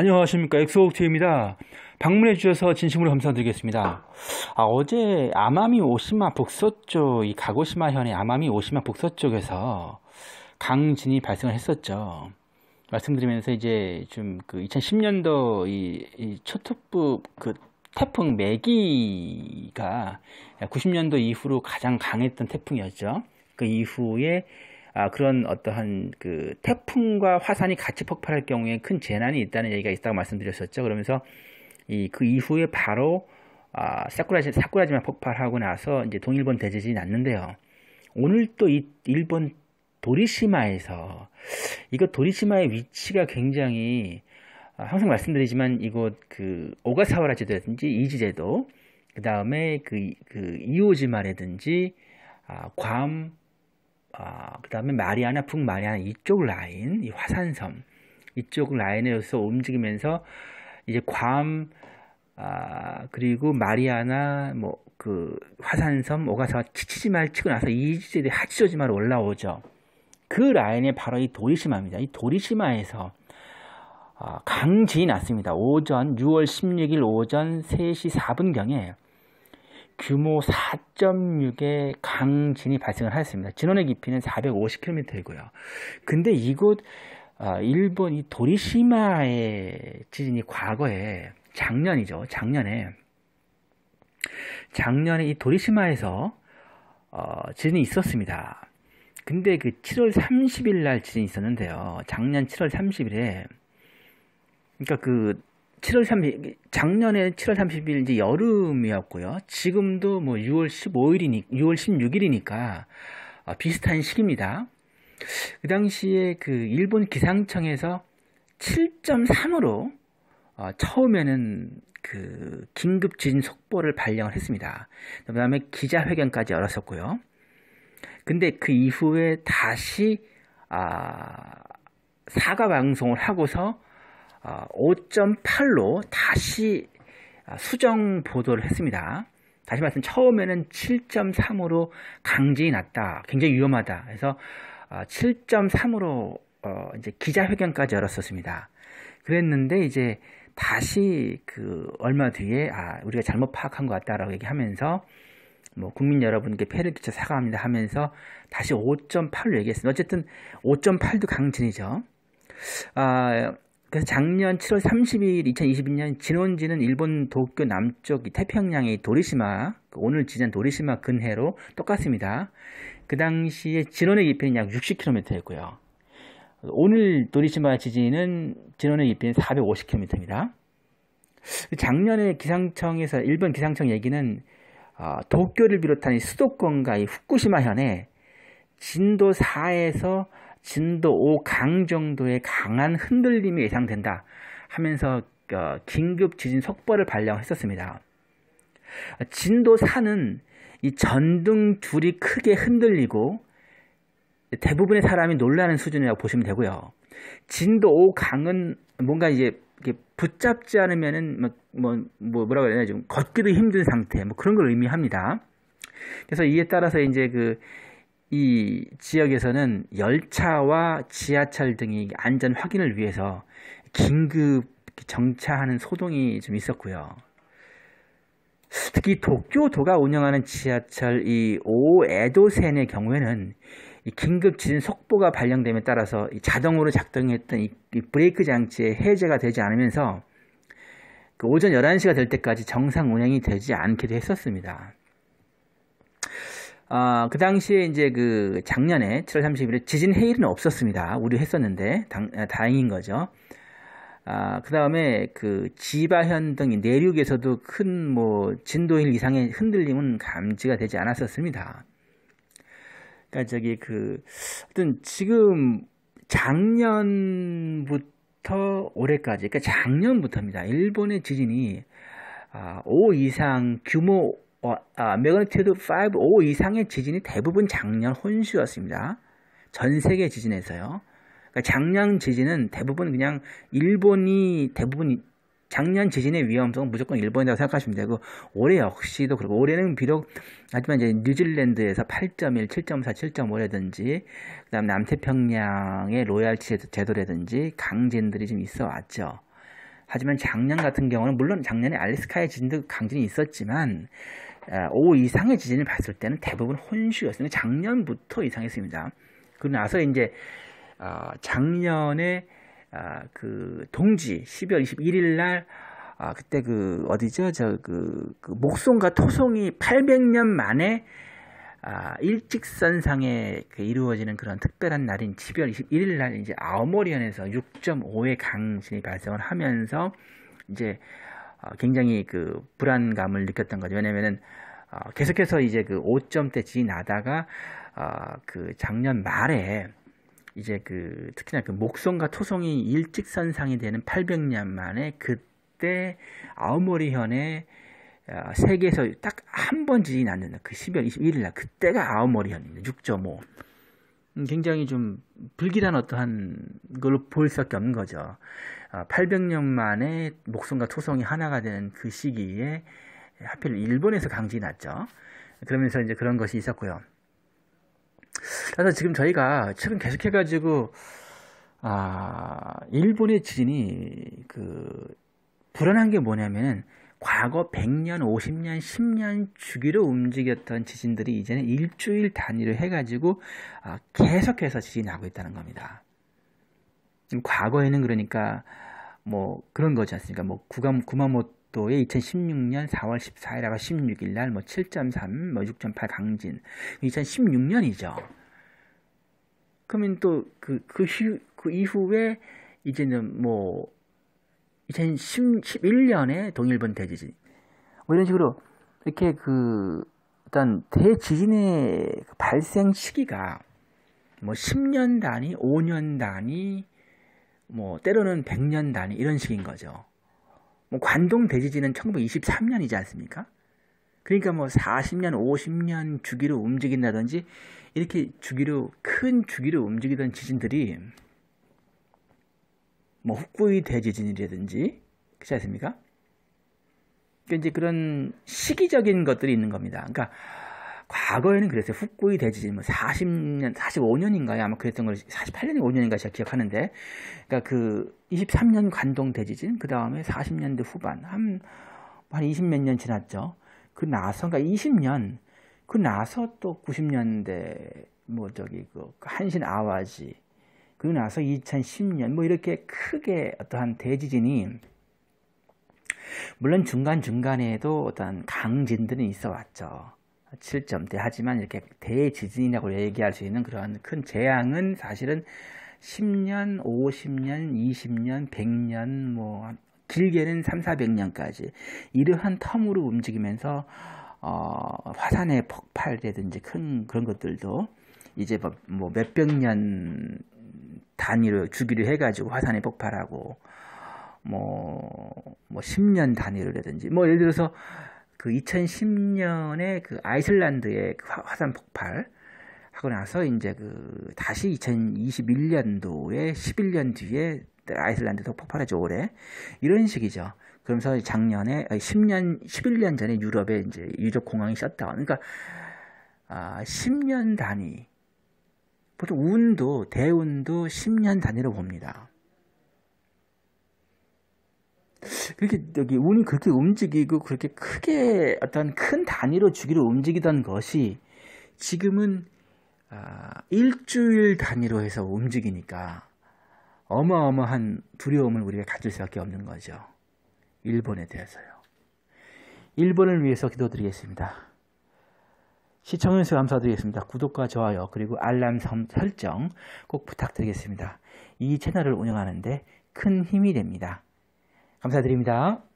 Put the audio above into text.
안녕하십니까 엑소옥트입니다 방문해 주셔서 진심으로 감사드리겠습니다 아, 어제 아마미 오시마 북서쪽 이 가고시마 현의 아마미 오시마 북서쪽에서 강진이 발생을 했었죠 말씀드리면서 이제 좀그 2010년도 이, 이초특부그 태풍 매기가 90년도 이후로 가장 강했던 태풍이었죠 그 이후에 아, 그런 어떠한 그 태풍과 화산이 같이 폭발할 경우에 큰 재난이 있다는 얘기가 있다고 말씀드렸었죠. 그러면서 이 그 이후에 바로 아, 사쿠라지, 사쿠라지만 폭발하고 나서 이제 동일본 대지진이 났는데요. 오늘 또 이 일본 도리시마에서 이거 도리시마의 위치가 굉장히 아, 항상 말씀드리지만 이곳 그 오가사와라 제도라든지 이지제도 그 다음에 그, 그 이오지마라든지 아, 괌 어, 그 다음에 마리아나 북마리아나 이쪽 라인, 이 화산섬 이쪽 라인에서 움직이면서 이제 괌 아, 그리고 마리아나 뭐 그 화산섬 오가사와 치치지마를 치고 나서 이지트의 하치조지마로 올라오죠. 그 라인에 바로 이 도리시마입니다. 이 도리시마에서 아, 강진이 났습니다. 오전 6월 16일 오전 3시 4분경에 규모 4.6의 강진이 발생을 하였습니다. 진원의 깊이는 450km이고요. 근데 이곳 아, 일본 이 도리시마의 지진이 과거에 작년이죠. 작년에 작년에 이 도리시마에서 어, 지진이 있었습니다. 근데 그 7월 30일 날 지진이 있었는데요. 작년 7월 30일에 그러니까 그 7월 30, 일 작년에 7월 30일 이제 여름이었고요. 지금도 뭐 6월 15일이니, 6월 16일이니까 어, 비슷한 시기입니다. 그 당시에 그 일본 기상청에서 7.3으로 어, 처음에는 그 긴급 지진 속보를 발령을 했습니다. 그 다음에 기자회견까지 열었었고요. 근데 그 이후에 다시 아, 사과 방송을 하고서 5.8로 어, 다시 아, 수정 보도를 했습니다. 다시 말씀, 처음에는 7.3으로 강진이 났다. 굉장히 위험하다. 그래서 7.3으로 어, 어, 이제 기자회견까지 열었었습니다. 그랬는데 이제 다시 그 얼마 뒤에 아 우리가 잘못 파악한 것 같다라고 얘기하면서 뭐 국민 여러분께 폐를 끼쳐 사과합니다 하면서 다시 5.8로 얘기했습니다. 어쨌든 5.8도 강진이죠. 아 그래서 작년 7월 30일 2022년 진원지는 일본 도쿄 남쪽 태평양의 도리시마 그 오늘 지난 도리시마 근해로 똑같습니다. 그 당시에 진원의 깊이는 약 60km였고요. 오늘 도리시마 지진은 진원의 깊이는 450km입니다. 작년에 기상청에서 일본 기상청 얘기는 어, 도쿄를 비롯한 수도권과 후쿠시마 현에 진도 4에서 진도 5강 정도의 강한 흔들림이 예상된다 하면서 어, 긴급 지진 속보를 발령했었습니다. 진도 4는 이 전등 줄이 크게 흔들리고 대부분의 사람이 놀라는 수준이라고 보시면 되고요. 진도 5 강은 뭔가 이제 붙잡지 않으면은 뭐, 뭐, 뭐 뭐라고 해야 되나 좀 걷기도 힘든 상태 뭐 그런 걸 의미합니다. 그래서 이에 따라서 이제 그이 지역에서는 열차와 지하철 등이 안전 확인을 위해서 긴급 정차하는 소동이 좀 있었고요. 특히 도쿄도가 운영하는 지하철 이 오에도센의 경우에는 이 긴급 지진 속보가 발령됨에 따라서 자동으로 작동했던 이, 브레이크 장치의 해제가 되지 않으면서 그 오전 11시가 될 때까지 정상 운행이 되지 않기도 했었습니다. 어, 그 당시에 이제 그 작년에 7월 30일에 지진 해일은 없었습니다. 우려했었는데 당, 아, 다행인 거죠. 아, 그 다음에 그 지바현 등 내륙에서도 큰 뭐 진도 1 이상의 흔들림은 감지가 되지 않았었습니다. 그러니까 저기 그 어떤 지금 작년부터 올해까지 그러니까 작년부터입니다. 일본의 지진이 아, 5 이상 규모 어, 아, 매그니튜드 5, 5 이상의 지진이 대부분 작년 혼수였습니다. 전 세계 지진에서요. 그러니까 작년 지진은 대부분 그냥 일본이 대부분 작년 지진의 위험성은 무조건 일본이라고 생각하시면 되고 올해 역시도 그리고 올해는 비록 하지만 이제 뉴질랜드에서 8.1, 7.4, 7.5라든지 그다음 남태평양의 로얄 제도라든지 강진들이 좀 있어 왔죠. 하지만 작년 같은 경우는 물론 작년에 알래스카의 지진도 강진이 있었지만 5 아, 이상의 지진을 봤을 때는 대부분 혼슈였습니다. 작년부터 이상했습니다. 그리고 나서 이제 아, 작년에 아, 그 동지 12월 21일 날 아, 그때 그 어디죠? 저그 그, 목송과 토송이 800년 만에 아, 일직선상에 그 이루어지는 그런 특별한 날인 12월 21일 날 이제 아오모리현에서 6.5의 강진이 발생을 하면서 이제 아, 굉장히 그 불안감을 느꼈던 거죠. 왜냐면은 어, 계속해서 이제 그 5점대 지나다가 어, 그 작년 말에 이제 그 특히나 그 목성과 토성이 일직선상이 되는 800년 만에 그때 아우머리현에 어, 세계에서 딱 한 번 지진이 났는그 12월 21일 날 그때가 아우머리현입니다6.5 음, 굉장히 좀 불길한 어떠한 걸로 볼 수밖에 없는 거죠. 800년 아, 만에 목성과 토성이 하나가 되는 그 시기에 하필 일본에서 강진이 났죠. 그러면서 이제 그런 것이 있었고요. 그래서 지금 저희가 최근 계속해가지고 아 일본의 지진이 그 불안한 게 뭐냐면은 과거 100년, 50년, 10년 주기로 움직였던 지진들이 이제는 일주일 단위로 해가지고 아, 계속해서 지진이 나고 있다는 겁니다. 과거에는 그러니까 뭐 그런 거지 않습니까? 뭐 구감, 구마모토의 2016년 4월 14일하고 16일 날뭐 7.3, 뭐 6.8 강진 2016년이죠. 그러면 또그그그그 그 그 이후에 이제는 뭐 2011년에 동일본 대지진 뭐 이런 식으로 이렇게 그 일단 대지진의 발생 시기가 뭐 10년 단위, 5년 단위, 뭐 때로는 100년 단위 이런 식인 거죠. 뭐 관동 대지진은 1923년이지 않습니까? 그러니까 뭐 40년, 50년 주기로 움직인다든지 이렇게 주기로 큰 주기로 움직이던 지진들이 뭐 훅부이 대지진이라든지 그렇지 않습니까? 그러니까 이제 그런 시기적인 것들이 있는 겁니다. 그러니까 과거에는 그랬어요. 후쿠이 대지진 뭐 40년, 45년인가요? 아마 그랬던 걸 48년이 5년인가 제가 기억하는데, 그러니까 그 23년 관동 대지진, 그 다음에 40년대 후반 한한 한 20몇 년 지났죠. 그 나서, 그러니까 20년, 그 나서 또 90년대 뭐 저기 그 한신 아와지, 그 나서 2010년 뭐 이렇게 크게 어떠한 대지진이 물론 중간중간에도 어떤 강진들은 있어 왔죠. 7점대 하지만 이렇게 대지진이라고 얘기할 수 있는 그런큰 재앙은 사실은 10년, 50년, 20년, 100년 뭐 길게는 3, 400년까지 이러한 텀으로 움직이면서 어, 화산의 폭발되든지큰 그런 것들도 이제 뭐, 뭐 몇백 년 단위로 주기로 해가지고 화산이 폭발하고 뭐, 뭐 10년 단위로라든지 뭐 예를 들어서 그 2010년에 그 아이슬란드의 그 화산 폭발 하고 나서 이제 그 다시 2021년도에 11년 뒤에 아이슬란드도 폭발하죠 올해 이런 식이죠. 그러면서 작년에 10년 11년 전에 유럽에 이제 유럽 공항이 셧다운. 그러니까 아, 10년 단위 보통 운도 대운도 10년 단위로 봅니다. 그렇게 여기 운이 그렇게 움직이고 그렇게 크게 어떤 큰 단위로 주기로 움직이던 것이 지금은 아, 일주일 단위로 해서 움직이니까 어마어마한 두려움을 우리가 가질 수밖에 없는 거죠. 일본에 대해서요. 일본을 위해서 기도드리겠습니다. 시청해주셔서 감사드리겠습니다. 구독과 좋아요 그리고 알람 설정 꼭 부탁드리겠습니다. 이 채널을 운영하는데 큰 힘이 됩니다. 감사드립니다.